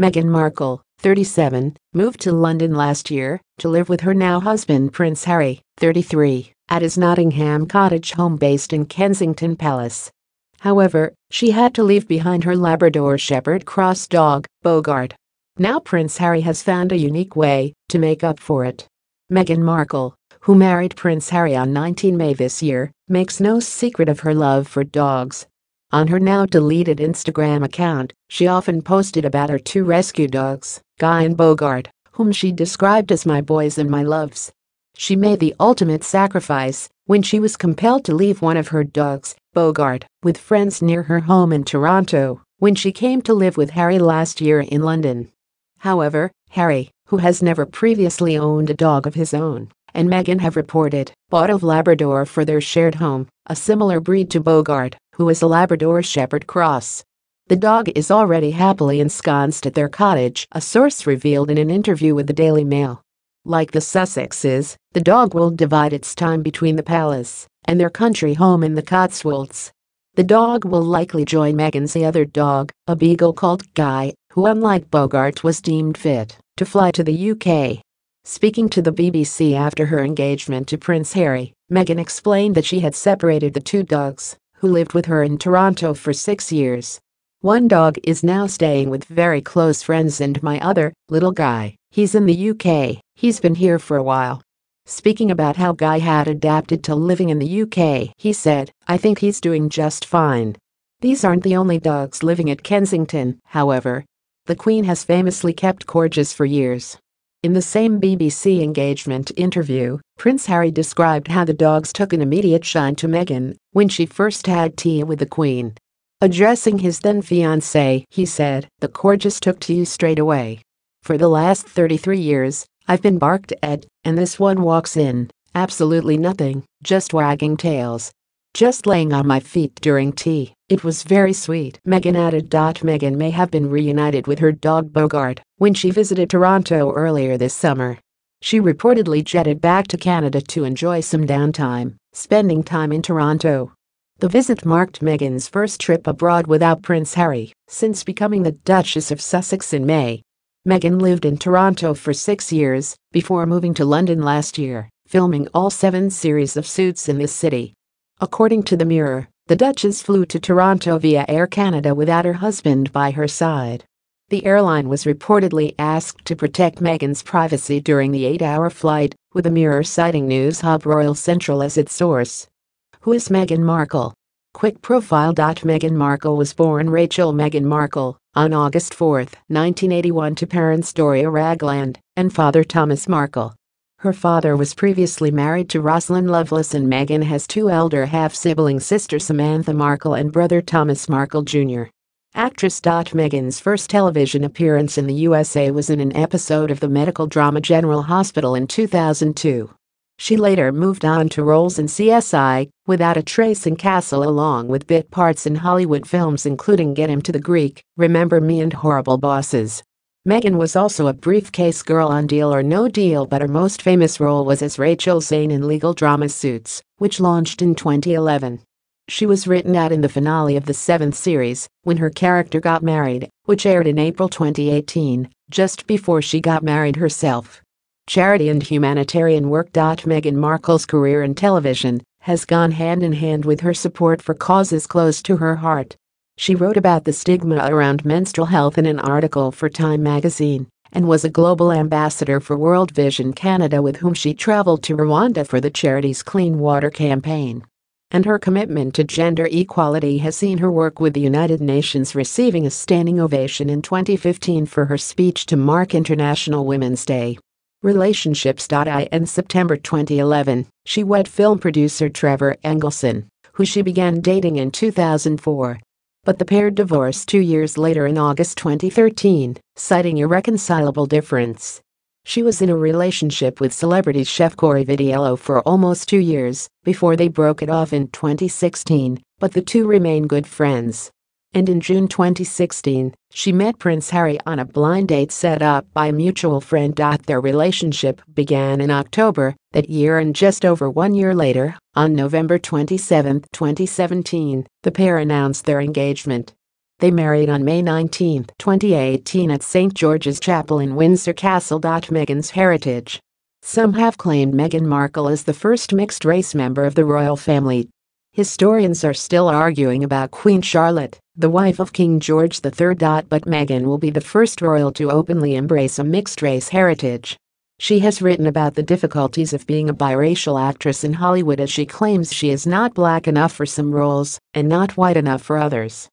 Meghan Markle, 37, moved to London last year to live with her now husband Prince Harry, 33, at his Nottingham cottage home based in Kensington Palace. However, she had to leave behind her Labrador Shepherd cross dog, Bogart. Now Prince Harry has found a unique way to make up for it. Meghan Markle, who married Prince Harry on 19 May this year, makes no secret of her love for dogs on her now deleted Instagram account, she often posted about her two rescue dogs, Guy and Bogart, whom she described as my boys and my loves. She made the ultimate sacrifice when she was compelled to leave one of her dogs, Bogart, with friends near her home in Toronto when she came to live with Harry last year in London. However, Harry, who has never previously owned a dog of his own, and Meghan have reported, bought a Labrador for their shared home, a similar breed to Bogart, who is a Labrador Shepherd cross. The dog is already happily ensconced at their cottage, a source revealed in an interview with the Daily Mail. Like the Sussexes, the dog will divide its time between the palace and their country home in the Cotswolds. The dog will likely join Megan's other dog, a beagle called Guy, who unlike Bogart was deemed fit to fly to the UK. Speaking to the BBC after her engagement to Prince Harry, Meghan explained that she had separated the two dogs who lived with her in Toronto for six years. One dog is now staying with very close friends and my other, little guy, he's in the UK, he's been here for a while. Speaking about how Guy had adapted to living in the UK, he said, I think he's doing just fine. These aren't the only dogs living at Kensington, however. The Queen has famously kept Corgis for years, in the same BBC engagement interview, Prince Harry described how the dogs took an immediate shine to Meghan when she first had tea with the Queen. Addressing his then fiancée, he said, The gorgeous took to you straight away. For the last 33 years, I've been barked at, and this one walks in, absolutely nothing, just wagging tails. Just laying on my feet during tea. It was very sweet. Megan added. Megan may have been reunited with her dog Bogart when she visited Toronto earlier this summer. She reportedly jetted back to Canada to enjoy some downtime, spending time in Toronto. The visit marked Meghan's first trip abroad without Prince Harry since becoming the Duchess of Sussex in May. Meghan lived in Toronto for six years before moving to London last year, filming all seven series of Suits in the city. According to the Mirror, the Duchess flew to Toronto via Air Canada without her husband by her side. The airline was reportedly asked to protect Meghan's privacy during the eight hour flight, with the Mirror citing news hub Royal Central as its source. Who is Meghan Markle? Quick profile. Meghan Markle was born Rachel Meghan Markle on August 4, 1981, to parents Doria Ragland and father Thomas Markle. Her father was previously married to Rosalind Lovelace and Meghan has two elder half sibling sister Samantha Markle and brother Thomas Markle Jr. Actress Meghan's first television appearance in the USA was in an episode of the medical drama General Hospital in 2002. She later moved on to roles in CSI, Without a Trace and Castle along with bit parts in Hollywood films including Get Him to the Greek, Remember Me and Horrible Bosses. Megan was also a briefcase girl on Deal or No Deal but her most famous role was as Rachel Zane in legal drama Suits, which launched in 2011. She was written out in the finale of the seventh series, when her character got married, which aired in April 2018, just before she got married herself. Charity and humanitarian work. Meghan Markle's career in television has gone hand in hand with her support for causes close to her heart, she wrote about the stigma around menstrual health in an article for Time magazine and was a global ambassador for World Vision Canada with whom she traveled to Rwanda for the charity's Clean Water Campaign. And her commitment to gender equality has seen her work with the United Nations receiving a standing ovation in 2015 for her speech to mark International Women's Day. Relationships.i In September 2011, she wed film producer Trevor Engelson, who she began dating in 2004 but the pair divorced two years later in August 2013, citing irreconcilable difference. She was in a relationship with celebrity chef Corey Vidiello for almost two years before they broke it off in 2016, but the two remain good friends and in June 2016, she met Prince Harry on a blind date set up by a mutual friend. Their relationship began in October that year, and just over one year later, on November 27, 2017, the pair announced their engagement. They married on May 19, 2018 at St. George's Chapel in Windsor Castle. Meghan's heritage. Some have claimed Meghan Markle is the first mixed race member of the royal family Historians are still arguing about Queen Charlotte, the wife of King George III. But Meghan will be the first royal to openly embrace a mixed race heritage. She has written about the difficulties of being a biracial actress in Hollywood as she claims she is not black enough for some roles and not white enough for others.